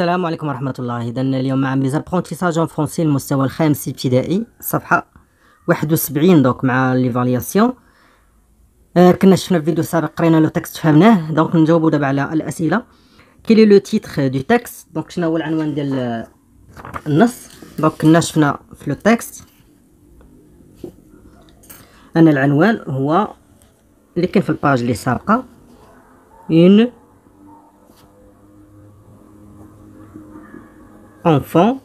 السلام عليكم ورحمة الله إذا اليوم مع ميزابرونتيساج اون فرونسي المستوى الخامس ابتدائي صفحة واحد وسبعين دوك مع ليفالياسيون آه كنا شفنا في فيديو سابق قرينا لو تكست فهمناه دونك نجاوبو دابا على الأسئلة كيلي لو تيتر دو تكست دونك شناهو العنوان ديال النص دونك كنا شفنا في لو تكست أن العنوان هو اللي كان في الباج اللي سابقة إين enfant,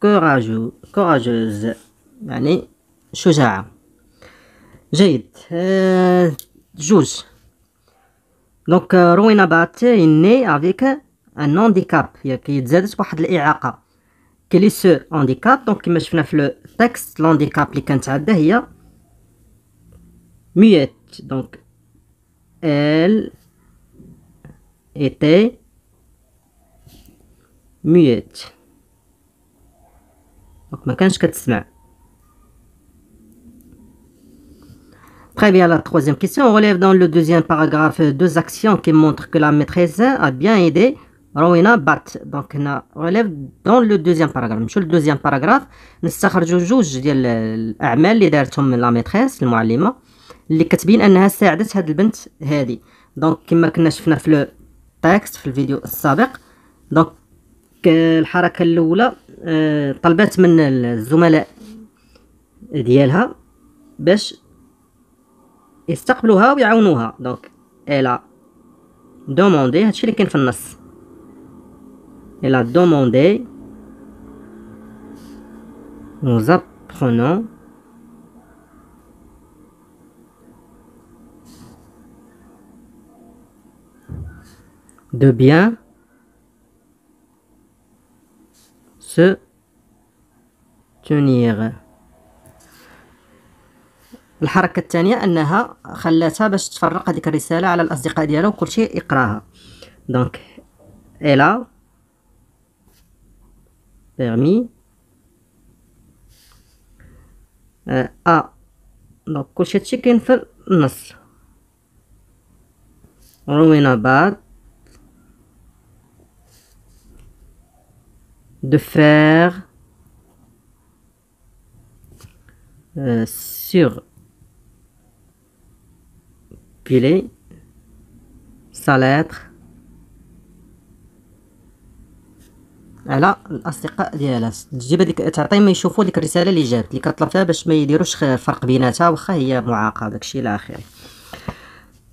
courageux, courageuse, يعني J'ai dit جوج. Euh, donc euh, Rowena Bat est né avec un handicap, Il qui est une de الإعاقة. Quel est ce handicap Donc il شفنا في le texte, l'handicap اللي كانت عندها هي muette. Donc elle était muette دونك ما كانش كتسمع Très bien, la troisième question. On relève dans le deuxième paragraphe deux actions qui montrent que la maîtresse a bien aidé Rowena Bat. Donc, on relève dans le deuxième paragraphe. le deuxième paragraphe. de جوج ديال الأعمال اللي دارتهم لا maîtresse, المعلمة اللي كتبين أنها ساعدت هاد البنت هادي. donc comme vu dans في التكست في الفيديو السابق دونك الحركه الاولى آه، طلبات من الزملاء ديالها باش يستقبلوها ويعاونوها دونك الا دوموندي هادشي اللي كاين في النص الا دوموندي nous de bien se tenir الحركة الثانية أنها خلاتها باش تفرق هذيك الرسالة على الأصدقاء ديالها وكل شيء يقراها دونك إلا بيرمي أ آه. دونك كلشي هادشي كاين في النص روينا بعد de faire euh, sur piler sa lettre على الاصدقاء ديالها تجيب هذيك تعطي ما يشوفوا ديك الرساله اللي جات اللي كطلب فيها باش ما يديروش فرق بيناتها واخا هي معاقه داكشي الى اخره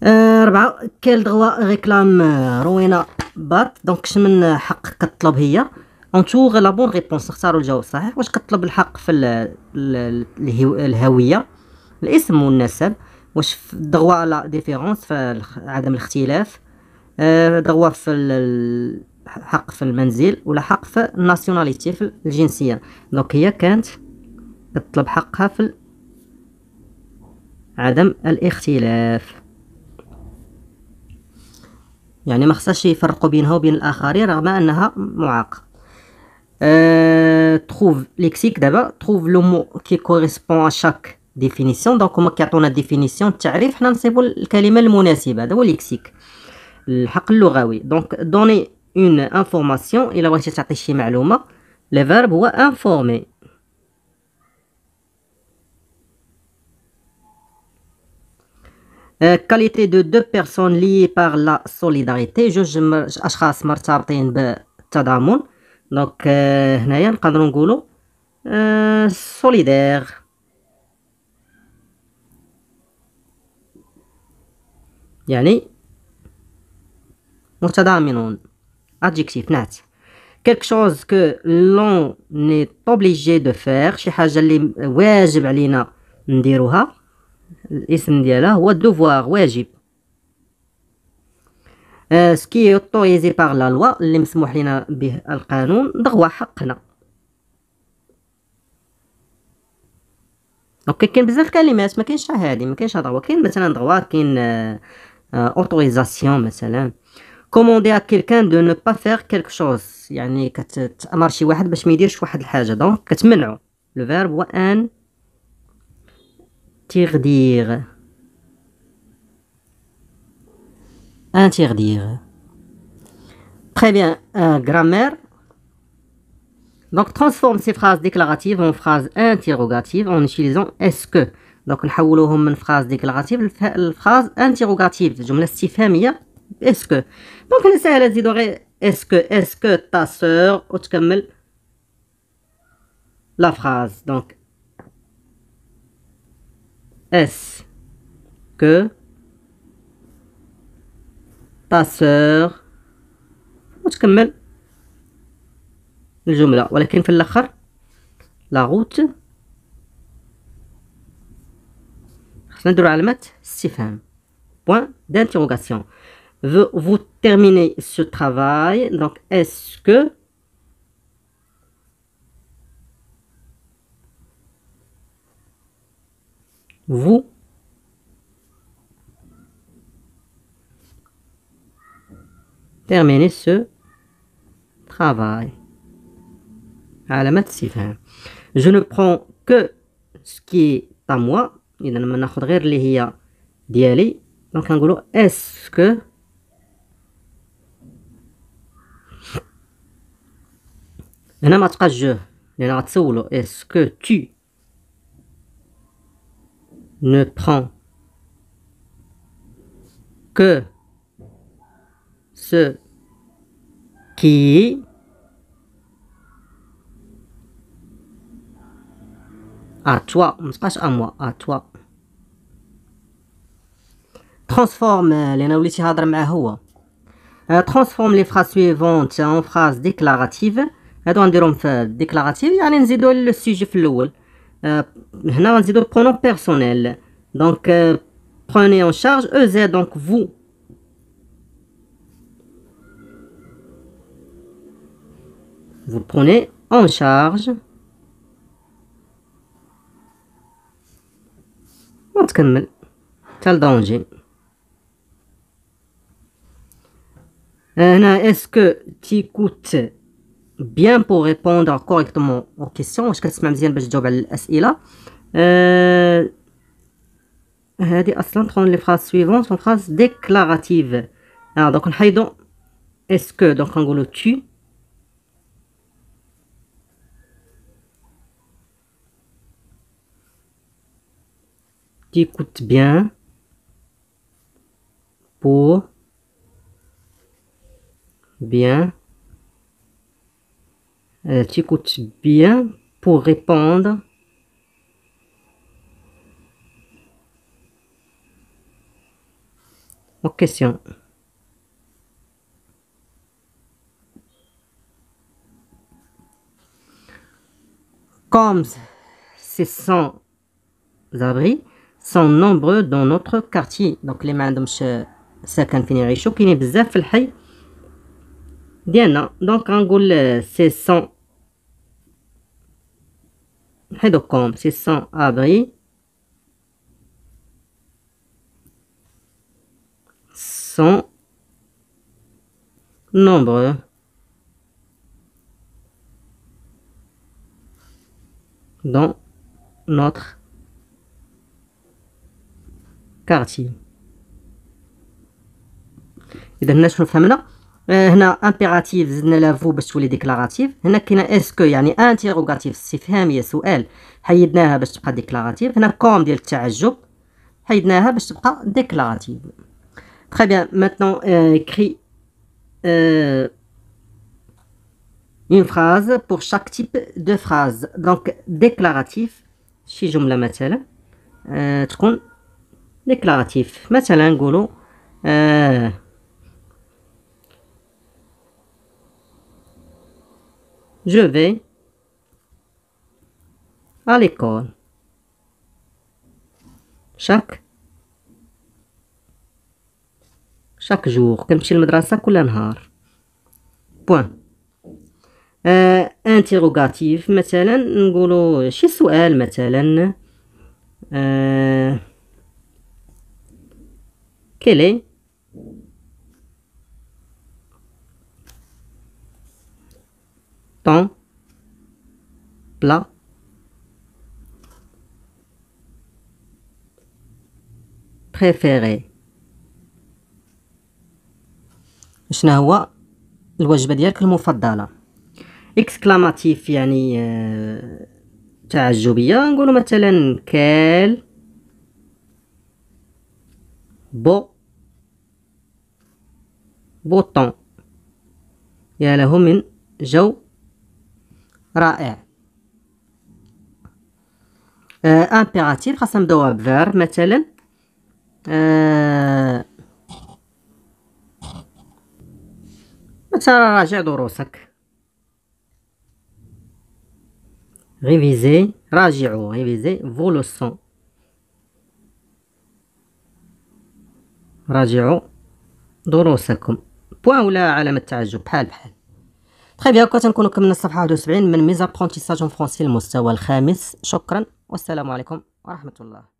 آه، ربعة كال دغوا ريكلام روينا بات دونك شمن حق كطلب هي اونتوغ لا بون ريبونس اختاروا الجواب الصحيح واش كطلب الحق في الهويه الاسم والنسب واش دغوا لا ديفيرونس في عدم الاختلاف آه، دغوا في الحق في المنزل ولا حق في الناسيوناليتي في الجنسيه دونك هي كانت تطلب حقها في عدم الاختلاف يعني ما خصهاش يفرقوا بينها وبين الاخرين رغم انها معاقه trouve lexique d'abord, trouve le mot qui correspond à chaque définition. Donc, comment qu'il y a définition, tu as rien, c'est pour le calime le mot nassib, le lexique. Le Donc, donner une information, il a reçu sa tâche et le verbe ou informer. Euh, qualité de deux personnes liées par la solidarité. Je suis un homme qui est un homme دونك هنايا نقدروا نقولوا سوليدير يعني متضامنون ادجكتيف نعت quelque chose que l'on est obligé de faire شي حاجه اللي واجب علينا نديروها الاسم ديالها هو devoir واجب سكي اوتوريزي بار لا لوا اللي مسموح لنا به القانون دغوا حقنا اوكي كاين بزاف كلمات ما كاينش هادي ما كاينش دغوا كاين مثلا دغوا كاين اوتوريزاسيون مثلا كوموندي ا كيلكان دو نو با فير كيلك شوز يعني كتامر شي واحد باش ما يديرش واحد الحاجه دونك كتمنعو لو فيرب هو ان تيغدير interdire. Très bien, grammaire. Donc transforme ces phrases déclaratives en phrases interrogatives en utilisant est-ce que. Donc avons phrase déclarative phrase interrogative y famille est-ce que. Donc dire est-ce que est-ce que ta sœur وتكمل la phrase. Donc est-ce que باسور وتكمل الجملة ولكن في الاخر la route خصنا نديرو علامة استفهام point d'interrogation. Vous terminer ce travail, donc est-ce que vous terminer ce travail. À la hein. Je ne prends que ce qui est à moi. Donc, en gros, est-ce que هنا ما تبقاش جو est-ce que tu ne prends que ce qui à toi, c'est pas à moi, à toi. Transforme les euh, Transforme les phrases suivantes en phrases déclaratives. Euh, dans euh, il le sujet flow, les noms personnel. Donc, prenez en charge eux et donc vous. Vous le prenez en charge. Vous êtes comme ça. danger. Est-ce que tu écoutes bien pour répondre correctement aux questions Je ne sais pas si je vais vous dire. Je vais prendre les phrases suivantes en phrase déclarative. Donc, on est-ce que, donc, Angolo, tu. écoutes bien pour bien euh, tu écoutes bien pour répondre aux questions. Comme c'est sans abri sont nombreux dans notre quartier. Donc les mains de M. Sakan Fenerich, je suis Pinip Zaflhei. Bien, non. Donc en gros, ces 100... Ces 100 abris sont nombreux dans notre quartier. كارتي اذا هنا شنو فهمنا آه، هنا امبيراتيف زدنا لافو باش تولي ديكلاراتيف هنا كاين اسكو يعني انتيروغاتيف استفهاميه سؤال حيدناها باش تبقى ديكلاراتيف هنا كوم ديال التعجب حيدناها باش تبقى ديكلاراتيف تري بيان ميتنون كري اون فراز بور شاك تيب دو فراز دونك ديكلاراتيف شي جمله مثلا آه، تكون ديكلاراتيف مثلا نقولوا آه جو في اليكول شاك شاك جوغ كنمشي للمدرسة كل نهار بوان آه انتيروغاتيف مثلا نقولوا شي سؤال مثلا آه Quel est ton plat préféré شنو هو الوجبه ديالك المفضله اكسكلاماتيف يعني آه، تعجبيه نقولوا مثلا كال بو بوطون يا له من جو رائع آه امبيراتيف خاصنا نبداوها بفير مثلا آه مثلا راجع دروسك ريفيزي راجعوا ريفيزي فو لو سون راجعوا دروسكم بوان ولا علامه تعجب بحال بحال تخي بيان هكا تنكونو كملنا الصفحه 71 من ميزابرونتيساج اون فرونسي المستوى الخامس شكرا والسلام عليكم ورحمه الله